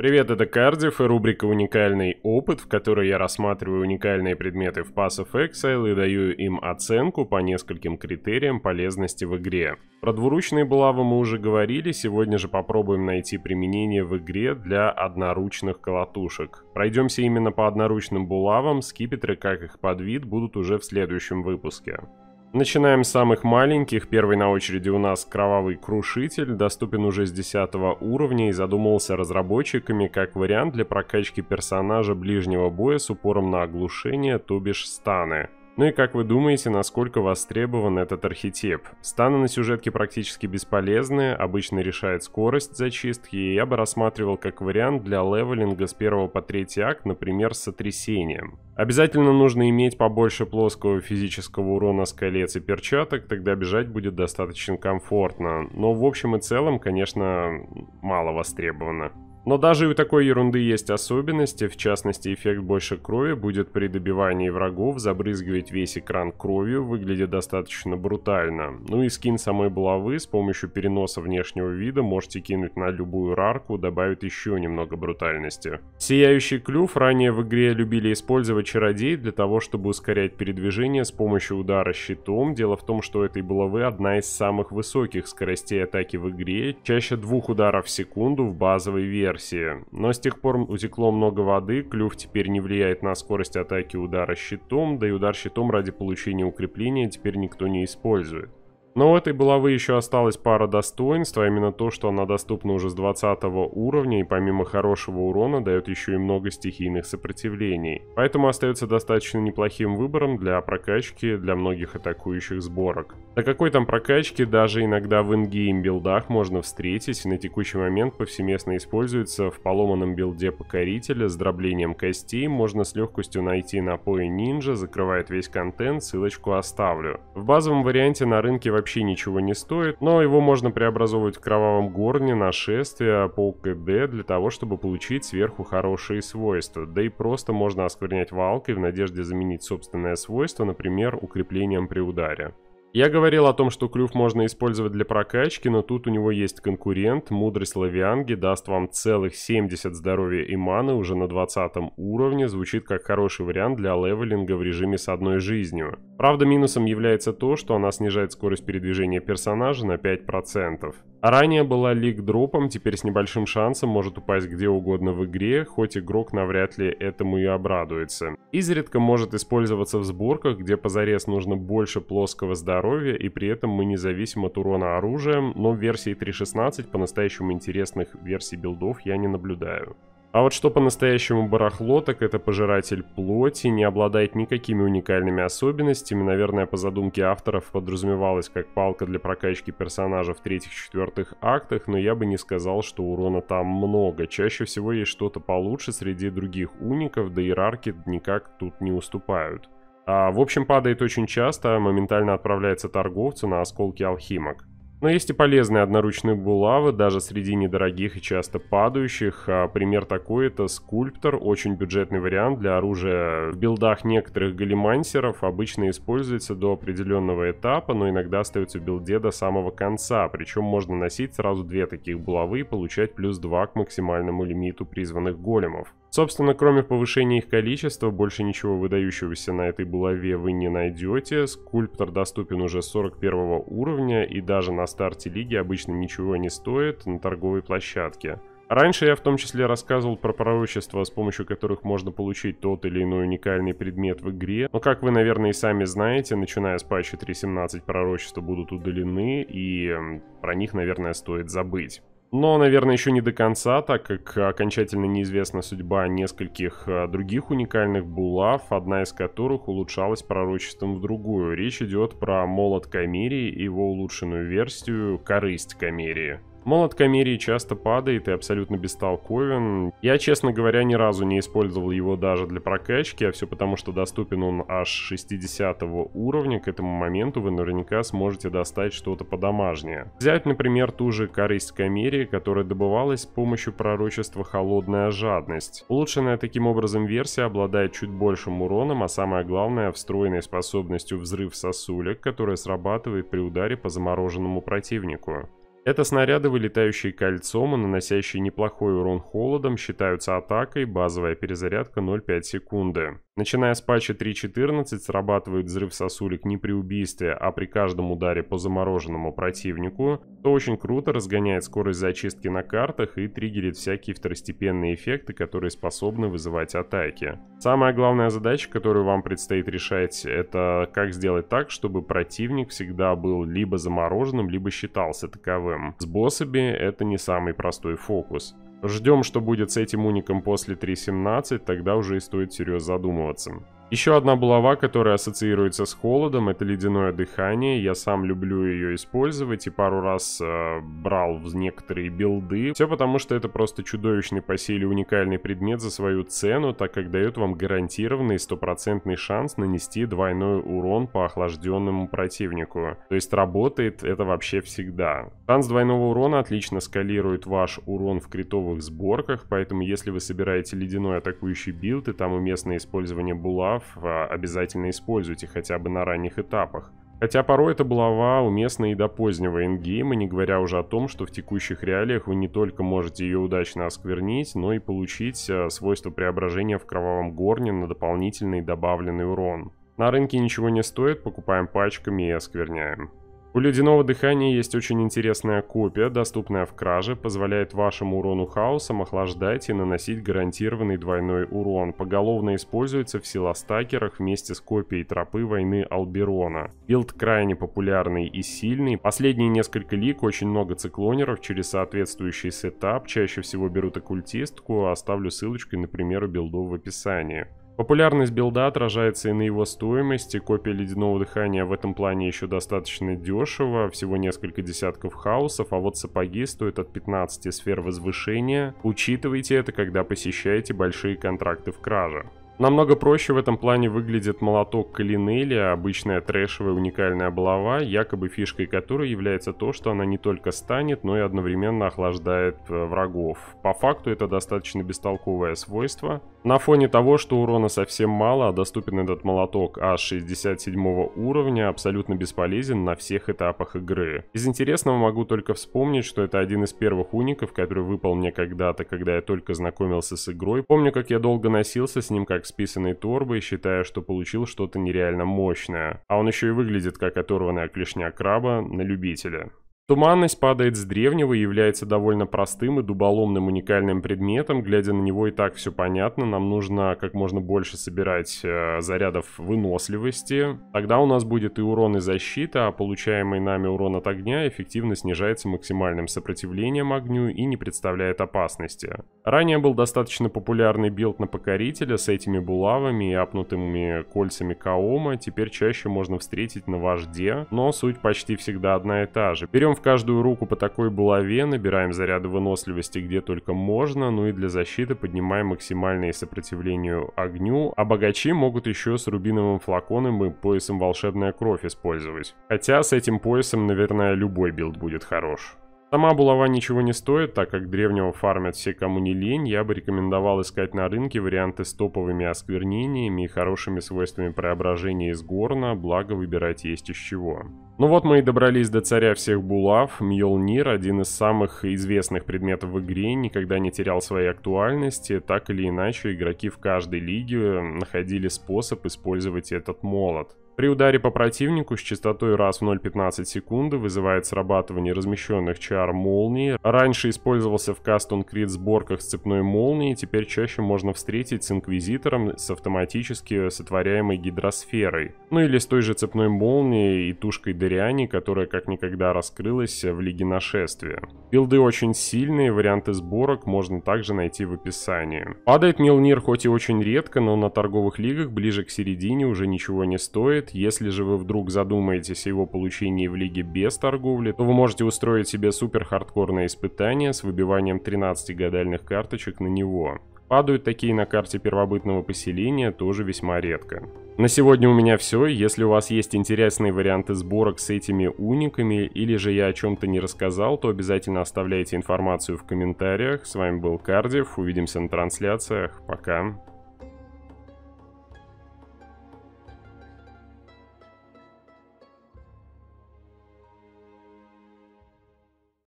Привет, это Кардив и рубрика «Уникальный опыт», в которой я рассматриваю уникальные предметы в Pass of Exile и даю им оценку по нескольким критериям полезности в игре. Про двуручные булавы мы уже говорили, сегодня же попробуем найти применение в игре для одноручных колотушек. Пройдемся именно по одноручным булавам, скипетры, как их подвид, будут уже в следующем выпуске. Начинаем с самых маленьких. Первый на очереди у нас Кровавый Крушитель, доступен уже с 10 уровня и задумывался разработчиками как вариант для прокачки персонажа ближнего боя с упором на оглушение, то бишь станы. Ну и как вы думаете, насколько востребован этот архетип? Станы на сюжетке практически бесполезны, обычно решает скорость зачистки, и я бы рассматривал как вариант для левелинга с первого по третий акт, например, с сотрясением. Обязательно нужно иметь побольше плоского физического урона с колец и перчаток, тогда бежать будет достаточно комфортно. Но в общем и целом, конечно, мало востребовано. Но даже у такой ерунды есть особенности, в частности эффект больше крови будет при добивании врагов, забрызгивать весь экран кровью выглядит достаточно брутально. Ну и скин самой булавы с помощью переноса внешнего вида можете кинуть на любую рарку, добавит еще немного брутальности. Сияющий клюв ранее в игре любили использовать чародей для того, чтобы ускорять передвижение с помощью удара щитом. Дело в том, что этой булавы одна из самых высоких скоростей атаки в игре, чаще двух ударов в секунду в базовой версии версии, но с тех пор утекло много воды, клюв теперь не влияет на скорость атаки удара щитом, да и удар щитом ради получения укрепления теперь никто не использует. Но у этой булавы еще осталась пара достоинств, а именно то, что она доступна уже с 20 уровня и помимо хорошего урона дает еще и много стихийных сопротивлений. Поэтому остается достаточно неплохим выбором для прокачки для многих атакующих сборок. До какой там прокачки даже иногда в ингейм билдах можно встретить, И на текущий момент повсеместно используется в поломанном билде покорителя с дроблением костей, можно с легкостью найти напои нинджа, закрывает весь контент, ссылочку оставлю. В базовом варианте на рынке вообще ничего не стоит, но его можно преобразовывать в кровавом горне, нашествие, пол КД для того, чтобы получить сверху хорошие свойства. Да и просто можно осквернять валкой в надежде заменить собственное свойство, например, укреплением при ударе. Я говорил о том, что клюв можно использовать для прокачки, но тут у него есть конкурент. Мудрость Лавианги даст вам целых 70 здоровья и маны уже на 20 уровне. Звучит как хороший вариант для левелинга в режиме с одной жизнью. Правда, минусом является то, что она снижает скорость передвижения персонажа на 5%. А ранее была лик-дропом, теперь с небольшим шансом может упасть где угодно в игре, хоть игрок навряд ли этому и обрадуется. Изредка может использоваться в сборках, где позарез нужно больше плоского здоровья, и при этом мы не зависим от урона оружием, но в версии 3.16 по-настоящему интересных версий билдов я не наблюдаю. А вот что по-настоящему барахло, так это пожиратель плоти, не обладает никакими уникальными особенностями, наверное, по задумке авторов подразумевалось как палка для прокачки персонажа в третьих-четвертых актах, но я бы не сказал, что урона там много. Чаще всего есть что-то получше среди других уников, да иерархи никак тут не уступают. А, в общем, падает очень часто, а моментально отправляется торговцу на осколки алхимок. Но ну, есть и полезные одноручные булавы, даже среди недорогих и часто падающих. А, пример такой это скульптор, очень бюджетный вариант для оружия. В билдах некоторых галимансеров обычно используется до определенного этапа, но иногда остается в билде до самого конца. Причем можно носить сразу две таких булавы и получать плюс 2 к максимальному лимиту призванных големов. Собственно, кроме повышения их количества, больше ничего выдающегося на этой булаве вы не найдете. Скульптор доступен уже 41 уровня и даже на старте лиги обычно ничего не стоит на торговой площадке. Раньше я в том числе рассказывал про пророчества, с помощью которых можно получить тот или иной уникальный предмет в игре, но как вы, наверное, и сами знаете, начиная с патча 3.17 пророчества будут удалены, и про них, наверное, стоит забыть. Но, наверное, еще не до конца, так как окончательно неизвестна судьба нескольких э, других уникальных булав, одна из которых улучшалась пророчеством в другую. Речь идет про молот Камерии и его улучшенную версию «Корысть Камерии». Молот Камерии часто падает и абсолютно бестолковен. Я, честно говоря, ни разу не использовал его даже для прокачки, а все потому, что доступен он аж 60 уровня. К этому моменту вы наверняка сможете достать что-то подомажнее. Взять, например, ту же корысть Камерии, которая добывалась с помощью пророчества «Холодная жадность». Улучшенная таким образом версия обладает чуть большим уроном, а самое главное, встроенной способностью взрыв сосулек, которая срабатывает при ударе по замороженному противнику. Это снаряды, вылетающие кольцом и наносящие неплохой урон холодом, считаются атакой, базовая перезарядка 0,5 секунды. Начиная с патча 3.14 срабатывает взрыв сосулек не при убийстве, а при каждом ударе по замороженному противнику, то очень круто разгоняет скорость зачистки на картах и триггерит всякие второстепенные эффекты, которые способны вызывать атаки. Самая главная задача, которую вам предстоит решать, это как сделать так, чтобы противник всегда был либо замороженным, либо считался таковым. С боссами это не самый простой фокус. Ждем, что будет с этим уником после 3.17, тогда уже и стоит серьезно задумываться. Еще одна булава, которая ассоциируется с холодом, это ледяное дыхание. Я сам люблю ее использовать и пару раз э, брал в некоторые билды. Все потому, что это просто чудовищный по силе уникальный предмет за свою цену, так как дает вам гарантированный стопроцентный шанс нанести двойной урон по охлажденному противнику. То есть работает это вообще всегда. Шанс двойного урона отлично скалирует ваш урон в критовых сборках, поэтому если вы собираете ледяной атакующий билд и там уместное использование булав, прав, э, обязательно используйте хотя бы на ранних этапах. Хотя порой эта булава уместна и до позднего эндгейма, не говоря уже о том, что в текущих реалиях вы не только можете ее удачно осквернить, но и получить э, свойство преображения в кровавом горне на дополнительный добавленный урон. На рынке ничего не стоит, покупаем пачками и оскверняем. У ледяного дыхания есть очень интересная копия, доступная в краже, позволяет вашему урону хаосом охлаждать и наносить гарантированный двойной урон. Поголовно используется в силостакерах вместе с копией тропы войны Алберона. Билд крайне популярный и сильный. Последние несколько лик, очень много циклонеров через соответствующий сетап. Чаще всего берут оккультистку, а оставлю ссылочкой на примеру билдов в описании. Популярность билда отражается и на его стоимости. Копия ледяного дыхания в этом плане еще достаточно дешево, всего несколько десятков хаусов, а вот сапоги стоят от 15 сфер возвышения. Учитывайте это, когда посещаете большие контракты в краже. Намного проще в этом плане выглядит молоток Калинеля, обычная трэшевая уникальная булава, якобы фишкой которой является то, что она не только станет, но и одновременно охлаждает э, врагов. По факту это достаточно бестолковое свойство. На фоне того, что урона совсем мало, а доступен этот молоток аж 67 уровня, абсолютно бесполезен на всех этапах игры. Из интересного могу только вспомнить, что это один из первых уников, который выпал мне когда-то, когда я только знакомился с игрой. Помню, как я долго носился с ним как с писаной торбой, считая, что получил что-то нереально мощное. А он еще и выглядит как оторванная клешня краба на любителя. Туманность падает с древнего и является довольно простым и дуболомным уникальным предметом. Глядя на него и так все понятно. Нам нужно как можно больше собирать э, зарядов выносливости. Тогда у нас будет и урон, и защита, а получаемый нами урон от огня эффективно снижается максимальным сопротивлением огню и не представляет опасности. Ранее был достаточно популярный билд на Покорителя с этими булавами и апнутыми кольцами Каома. Теперь чаще можно встретить на вожде, но суть почти всегда одна и та же. Берем в каждую руку по такой булаве, набираем заряды выносливости где только можно, ну и для защиты поднимаем максимальное сопротивление огню, а богачи могут еще с рубиновым флаконом и поясом волшебная кровь использовать. Хотя с этим поясом, наверное, любой билд будет хорош. Сама булава ничего не стоит, так как древнего фармят все, кому не лень, я бы рекомендовал искать на рынке варианты с топовыми осквернениями и хорошими свойствами преображения из горна, благо выбирать есть из чего. Ну вот мы и добрались до царя всех булав. Мьёлнир, один из самых известных предметов в игре, никогда не терял своей актуальности. Так или иначе, игроки в каждой лиге находили способ использовать этот молот. При ударе по противнику с частотой раз в 0,15 секунды вызывает срабатывание размещенных чар молнии. Раньше использовался в Custom Creed сборках с цепной молнией, теперь чаще можно встретить с Инквизитором с автоматически сотворяемой гидросферой. Ну или с той же цепной молнией и тушкой Дориани, которая как никогда раскрылась в Лиге Нашествия. Билды очень сильные, варианты сборок можно также найти в описании. Падает Милнир хоть и очень редко, но на торговых лигах ближе к середине уже ничего не стоит, если же вы вдруг задумаетесь о его получении в лиге без торговли, то вы можете устроить себе супер хардкорное испытание с выбиванием 13 гадальных карточек на него. Падают такие на карте первобытного поселения тоже весьма редко. На сегодня у меня все. Если у вас есть интересные варианты сборок с этими униками, или же я о чем-то не рассказал, то обязательно оставляйте информацию в комментариях. С вами был Кардив, увидимся на трансляциях, пока.